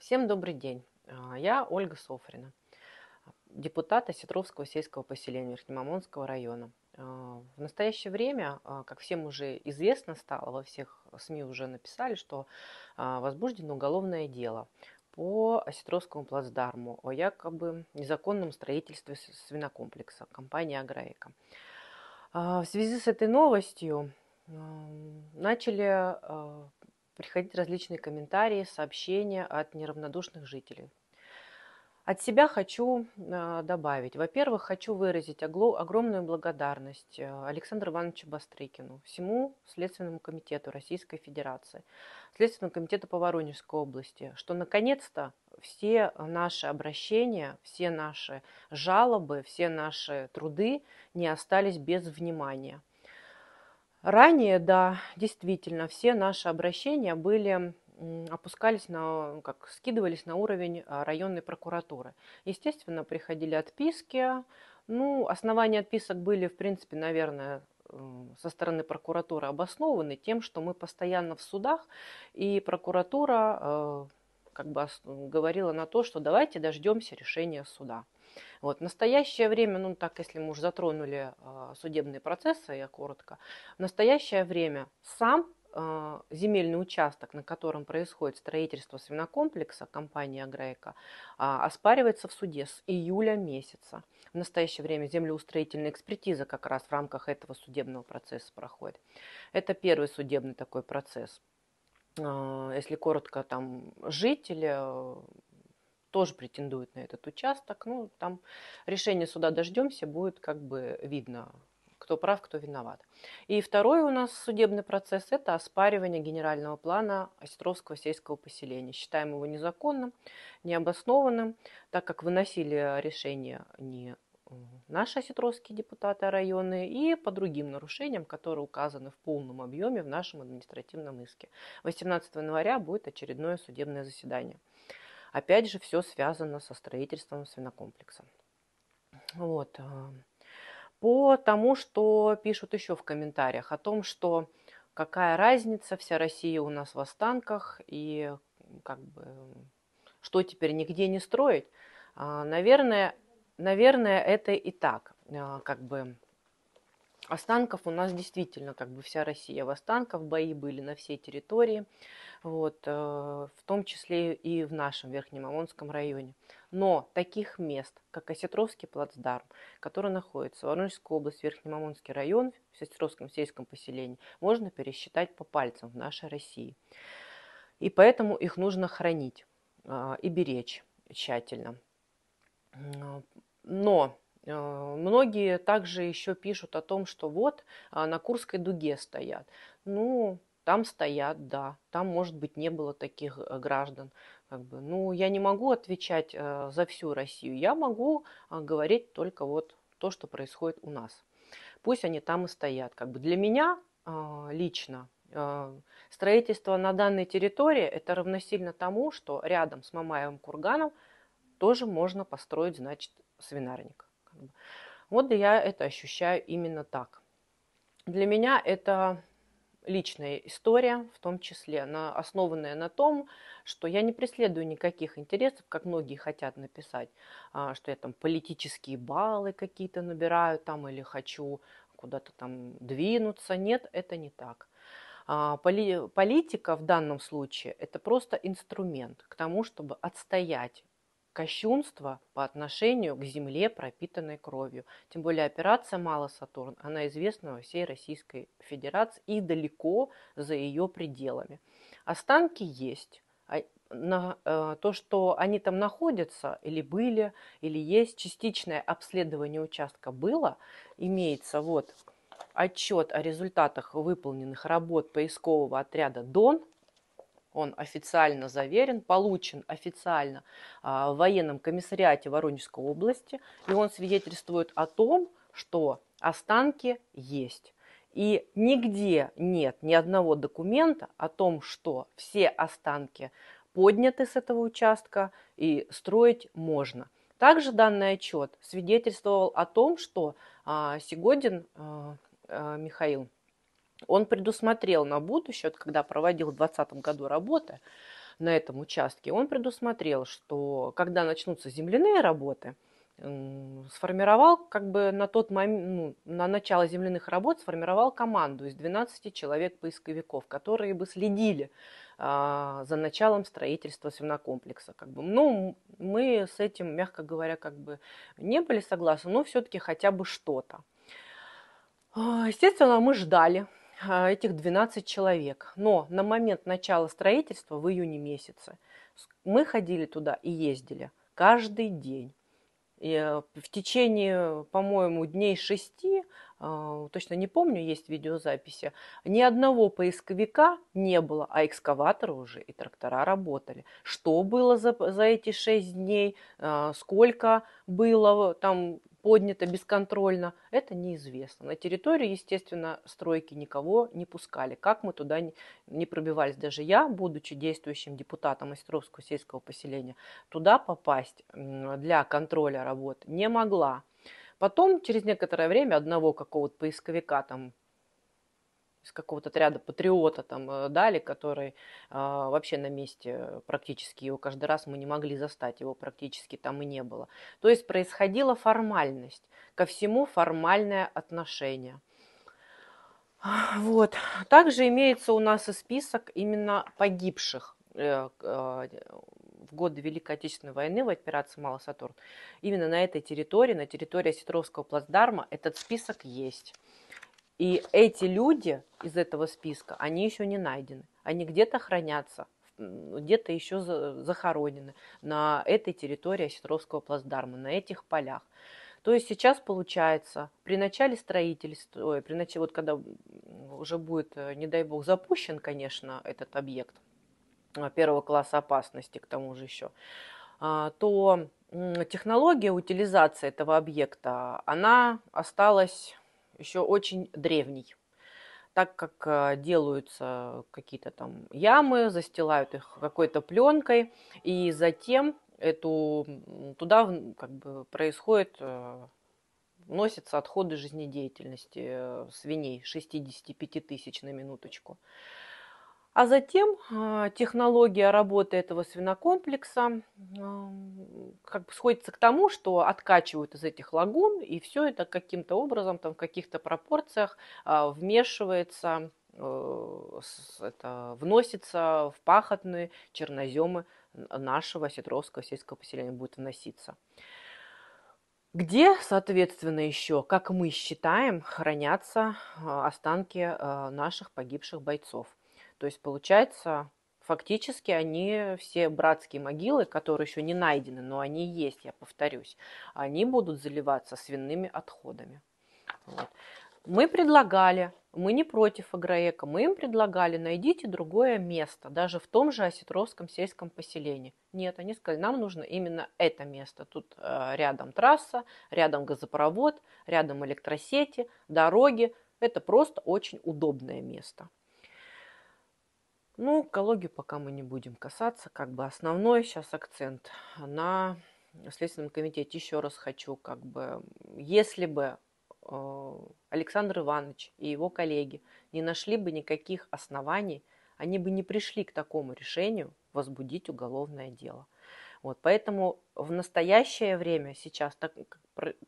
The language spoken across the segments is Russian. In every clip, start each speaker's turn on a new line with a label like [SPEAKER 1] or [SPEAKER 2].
[SPEAKER 1] Всем добрый день. А, я Ольга Софрина, депутат Осетровского сельского поселения Верхнемамонского района. А, в настоящее время, а, как всем уже известно стало, во всех СМИ уже написали, что возбуждено уголовное дело по Осетровскому плацдарму о якобы незаконном строительстве свинокомплекса компании «Агроэко». В связи с этой новостью начали приходить различные комментарии, сообщения от неравнодушных жителей. От себя хочу а, добавить. Во-первых, хочу выразить огромную благодарность э, Александру Ивановичу Бастрыкину, всему Следственному комитету Российской Федерации, Следственному комитету по Воронежской области, что наконец-то все наши обращения, все наши жалобы, все наши труды не остались без внимания – Ранее, да, действительно, все наши обращения были опускались на, э, как скидывались на уровень а, районной прокуратуры. Естественно, приходили отписки. Ну, основания отписок были, в принципе, наверное, со стороны прокуратуры обоснованы тем, что мы постоянно в судах, и прокуратура э, как бы говорила на то, что давайте дождемся решения суда. Вот. В настоящее время, ну так, если мы уже затронули э, судебные процессы, я коротко, в настоящее время сам э, земельный участок, на котором происходит строительство свинокомплекса компании «Агрейка», э, оспаривается в суде с июля месяца. В настоящее время землеустроительная экспертиза как раз в рамках этого судебного процесса проходит. Это первый судебный такой процесс. Если коротко, там жители тоже претендует на этот участок. Ну, там решение суда дождемся, будет как бы видно, кто прав, кто виноват. И второй у нас судебный процесс – это оспаривание генерального плана Островского сельского поселения. Считаем его незаконным, необоснованным, так как выносили решение не э, наши осетровские депутаты районы и по другим нарушениям, которые указаны в полном объеме в нашем административном иске. 18 января будет очередное судебное заседание. Опять же, все связано со строительством свинокомплекса. Вот. Э, по тому, что пишут еще в комментариях о том, что какая разница, вся Россия у нас в останках, и как бы что теперь нигде не строить. А, наверное, наверное, это и так. Э, как бы Останков у нас действительно как бы вся Россия в останках, бои были на всей территории, вот, э, в том числе и в нашем Верхнем Амонском районе. Но таких мест, как Осетровский плацдарм, который находится в Воронежской области, Верхнемамонский район, в Осетровском сельском поселении, можно пересчитать по пальцам в нашей России. И поэтому их нужно хранить э, и беречь тщательно. Но Э, многие также еще пишут о том, что вот а, на Курской дуге стоят. Ну, там стоят, да, там, может быть, не было таких э, граждан. Как бы, ну, я не могу отвечать э, за всю Россию, я могу а, говорить только вот то, что происходит у нас. Пусть они там и стоят. Как бы для меня а, лично строительство на данной территории это равносильно тому, что рядом с Мамаевым курганом тоже можно построить, значит, свинарник бы. Вот я это ощущаю именно так. Для меня это личная история, в том числе, на, основанная на том, что я не преследую никаких интересов, как многие хотят написать, а, что я там политические баллы какие-то набираю там или хочу куда-то там двинуться. Нет, это не так. А, поли, политика в данном случае – это просто инструмент к тому, чтобы отстоять кощунство по отношению к земле, пропитанной кровью. Тем более операция «Мало Сатурн», она известна во всей Российской Федерации и далеко за ее пределами. Останки есть. А на, э, то, что они там находятся, или были, или есть, частичное обследование участка было, имеется вот отчет о результатах выполненных работ поискового отряда «Дон», он официально заверен, получен официально а, в военном комиссариате Воронежской области, и он свидетельствует о том, что останки есть. И нигде нет ни одного документа о том, что все останки подняты с этого участка и строить можно. Также данный отчет свидетельствовал о том, что а, Сегодин а, а, Михаил – он предусмотрел на будущее, вот когда проводил в 2020 году работы на этом участке, он предусмотрел, что когда начнутся земляные работы, сформировал как бы на тот момент, ну, на начало земляных работ сформировал команду из 12 человек-поисковиков, которые бы следили а, за началом строительства свинокомплекса. Как бы, ну, мы с этим, мягко говоря, как бы не были согласны, но все-таки хотя бы что-то. А, естественно, мы ждали, а, этих 12 человек. Но на момент начала строительства в июне месяце мы ходили туда и ездили каждый день. И э, в течение, по-моему, дней шести, а, точно не помню, есть видеозаписи, ни одного поисковика не было, а экскаваторы уже и трактора работали. Что было за, за эти шесть дней, а, сколько было там поднято бесконтрольно, это неизвестно. На территории, естественно, стройки никого не пускали. Как мы туда не пробивались. Даже я, будучи действующим депутатом островского сельского поселения, туда попасть для контроля работ не могла. Потом, через некоторое время, одного какого-то поисковика там из какого-то отряда патриота там э, дали, который э, вообще на месте практически его каждый раз мы не могли застать, его практически там и не было. То есть происходила формальность, ко всему формальное отношение. Вот. Также имеется у нас и список именно погибших э, э, в годы Великой Отечественной войны в операции «Малый Именно на этой территории, на территории Сетровского плацдарма этот список есть – и эти люди из этого списка, они еще не найдены. Они где-то хранятся, где-то еще захоронены на этой территории Осетровского плацдарма, на этих полях. То есть сейчас получается, при начале строительства, при начале, вот когда уже будет, э, не дай бог, запущен, конечно, этот объект э, первого класса опасности, к тому же еще, а, то технология утилизации этого объекта, она осталась еще очень древний. Так как э, делаются какие-то там ямы, застилают их какой-то пленкой, и затем эту, туда как бы происходит э, вносятся отходы жизнедеятельности э, свиней 65 тысяч на минуточку. А затем а, технология работы этого свинокомплекса как бы сходится к тому, что откачивают из этих лагун, и все это каким-то образом, там, в каких-то пропорциях а, вмешивается, э, это, вносится в пахотные черноземы нашего сетровского сельского поселения будет вноситься. Где, соответственно, еще, как мы считаем, хранятся а, останки наших погибших бойцов – то есть, получается, фактически они все братские могилы, которые еще не найдены, но они есть, я повторюсь, они будут заливаться свиными отходами. Вот. Мы предлагали, мы не против Агроэко, мы им предлагали, найдите другое место, даже в том же Осетровском сельском поселении. Нет, они сказали, нам нужно именно это место. Тут э, рядом трасса, рядом газопровод, рядом электросети, дороги. Это просто очень удобное место. Ну, экологию пока мы не будем касаться. Как бы основной сейчас акцент на Следственном комитете. Еще раз хочу, как бы, если бы э, Александр Иванович и его коллеги не нашли бы никаких оснований, они бы не пришли к такому решению возбудить уголовное дело. Вот, поэтому в настоящее время сейчас так,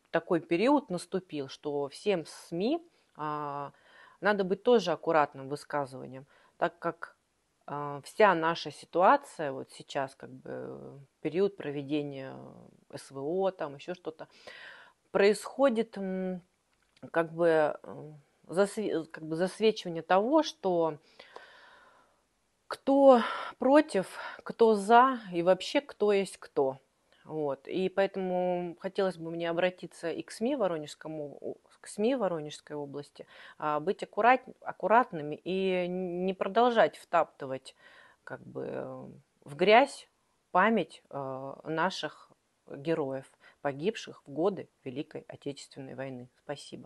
[SPEAKER 1] такой период наступил, что всем СМИ а, надо быть тоже аккуратным высказыванием, так как а, вся наша ситуация вот сейчас, как бы период проведения СВО, там еще что-то, происходит как бы, засве как бы засвечивание того, что кто против, кто за и вообще кто есть кто. Вот. И поэтому хотелось бы мне обратиться и к СМИ Воронежскому к СМИ Воронежской области, а, быть аккурат, аккуратными и не продолжать втаптывать как бы в грязь память а, наших героев, погибших в годы Великой Отечественной войны. Спасибо.